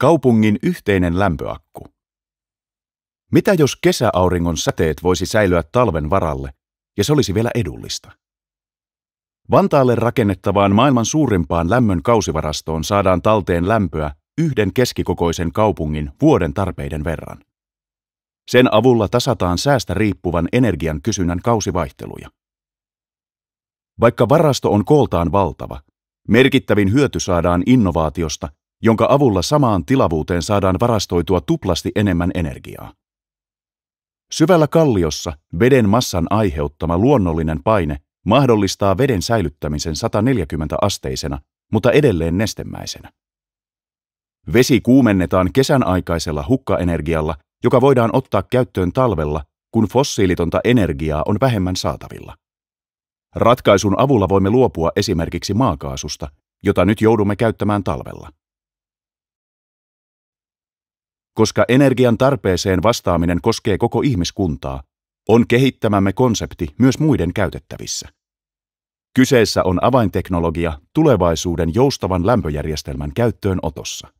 Kaupungin yhteinen lämpöakku. Mitä jos kesäauringon säteet voisi säilyä talven varalle, ja se olisi vielä edullista? Vantaalle rakennettavaan maailman suurimpaan lämmön kausivarastoon saadaan talteen lämpöä yhden keskikokoisen kaupungin vuoden tarpeiden verran. Sen avulla tasataan säästä riippuvan energian kysynnän kausivaihteluja. Vaikka varasto on kooltaan valtava, merkittävin hyöty saadaan innovaatiosta, jonka avulla samaan tilavuuteen saadaan varastoitua tuplasti enemmän energiaa. Syvällä kalliossa veden massan aiheuttama luonnollinen paine mahdollistaa veden säilyttämisen 140 asteisena, mutta edelleen nestemäisenä. Vesi kuumennetaan kesän aikaisella hukkaenergialla, joka voidaan ottaa käyttöön talvella, kun fossiilitonta energiaa on vähemmän saatavilla. Ratkaisun avulla voimme luopua esimerkiksi maakaasusta, jota nyt joudumme käyttämään talvella. Koska energian tarpeeseen vastaaminen koskee koko ihmiskuntaa, on kehittämämme konsepti myös muiden käytettävissä. Kyseessä on avainteknologia tulevaisuuden joustavan lämpöjärjestelmän käyttöönotossa.